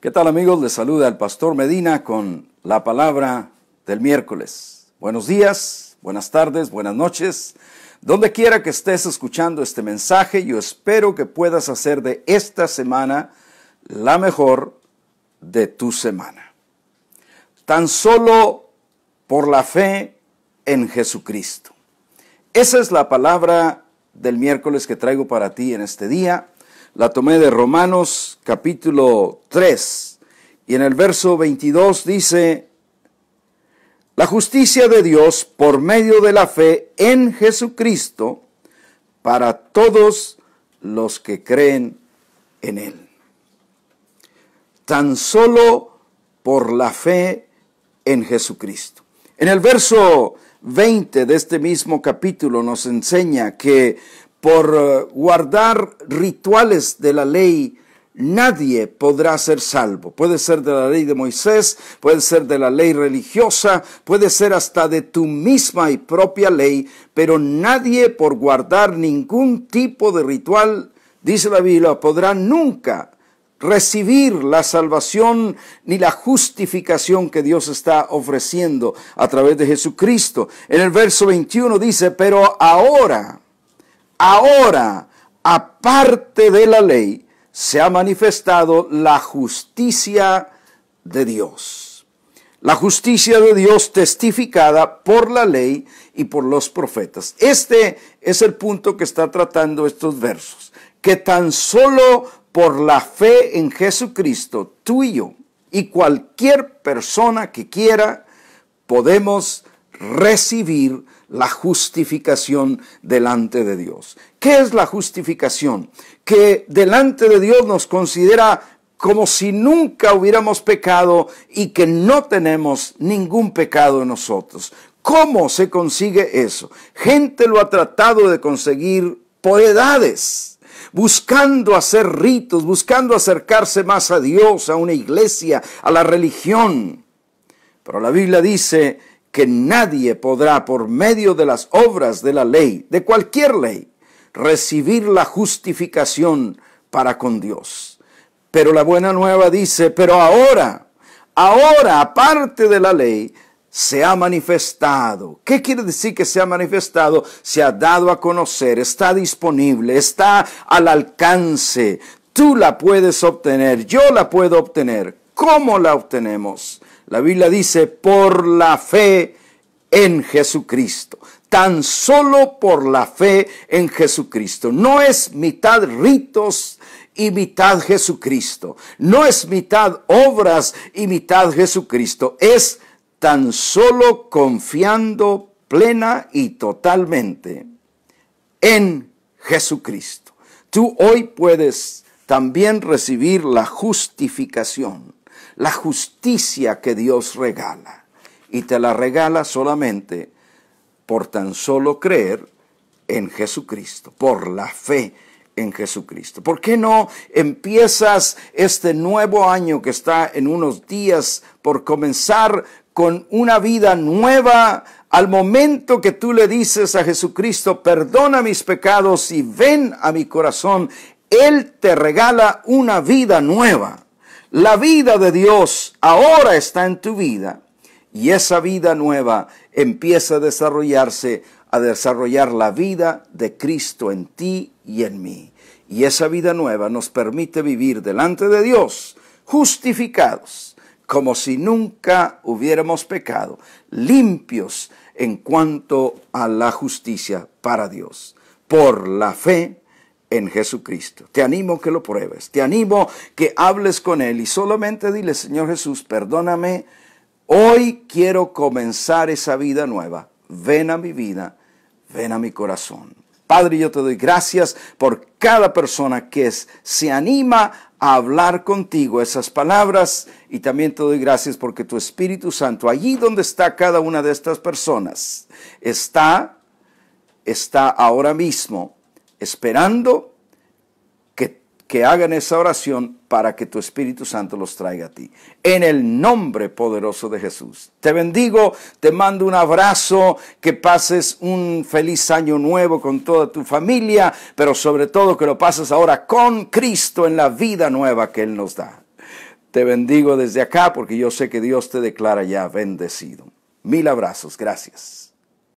¿Qué tal amigos? Les saluda el pastor Medina con la palabra del miércoles. Buenos días, buenas tardes, buenas noches. Donde quiera que estés escuchando este mensaje, yo espero que puedas hacer de esta semana la mejor de tu semana. Tan solo por la fe en Jesucristo. Esa es la palabra del miércoles que traigo para ti en este día la tomé de Romanos capítulo 3 y en el verso 22 dice, la justicia de Dios por medio de la fe en Jesucristo para todos los que creen en Él. Tan solo por la fe en Jesucristo. En el verso 20 de este mismo capítulo nos enseña que por eh, guardar rituales de la ley, nadie podrá ser salvo. Puede ser de la ley de Moisés, puede ser de la ley religiosa, puede ser hasta de tu misma y propia ley, pero nadie por guardar ningún tipo de ritual, dice la Biblia, podrá nunca recibir la salvación ni la justificación que Dios está ofreciendo a través de Jesucristo. En el verso 21 dice, pero ahora, ahora, aparte de la ley, se ha manifestado la justicia de Dios. La justicia de Dios testificada por la ley y por los profetas. Este es el punto que está tratando estos versos. Que tan solo por la fe en Jesucristo, tú y yo, y cualquier persona que quiera, podemos recibir la justificación delante de Dios. ¿Qué es la justificación? Que delante de Dios nos considera como si nunca hubiéramos pecado y que no tenemos ningún pecado en nosotros. ¿Cómo se consigue eso? Gente lo ha tratado de conseguir por edades, buscando hacer ritos, buscando acercarse más a Dios, a una iglesia, a la religión. Pero la Biblia dice que nadie podrá por medio de las obras de la ley, de cualquier ley, recibir la justificación para con Dios. Pero la buena nueva dice, pero ahora, ahora, aparte de la ley, se ha manifestado. ¿Qué quiere decir que se ha manifestado? Se ha dado a conocer, está disponible, está al alcance. Tú la puedes obtener, yo la puedo obtener. ¿Cómo la obtenemos? La Biblia dice, por la fe en Jesucristo. Tan solo por la fe en Jesucristo. No es mitad ritos y mitad Jesucristo. No es mitad obras y mitad Jesucristo. Es tan solo confiando plena y totalmente en Jesucristo. Tú hoy puedes también recibir la justificación la justicia que Dios regala. Y te la regala solamente por tan solo creer en Jesucristo, por la fe en Jesucristo. ¿Por qué no empiezas este nuevo año que está en unos días por comenzar con una vida nueva al momento que tú le dices a Jesucristo, perdona mis pecados y ven a mi corazón? Él te regala una vida nueva. La vida de Dios ahora está en tu vida y esa vida nueva empieza a desarrollarse, a desarrollar la vida de Cristo en ti y en mí. Y esa vida nueva nos permite vivir delante de Dios justificados, como si nunca hubiéramos pecado, limpios en cuanto a la justicia para Dios. Por la fe en Jesucristo. Te animo que lo pruebes, te animo que hables con Él y solamente dile, Señor Jesús, perdóname, hoy quiero comenzar esa vida nueva. Ven a mi vida, ven a mi corazón. Padre, yo te doy gracias por cada persona que se anima a hablar contigo esas palabras y también te doy gracias porque tu Espíritu Santo, allí donde está cada una de estas personas, está, está ahora mismo esperando que, hagan esa oración para que tu Espíritu Santo los traiga a ti. En el nombre poderoso de Jesús. Te bendigo, te mando un abrazo, que pases un feliz año nuevo con toda tu familia, pero sobre todo que lo pases ahora con Cristo en la vida nueva que Él nos da. Te bendigo desde acá porque yo sé que Dios te declara ya bendecido. Mil abrazos, gracias.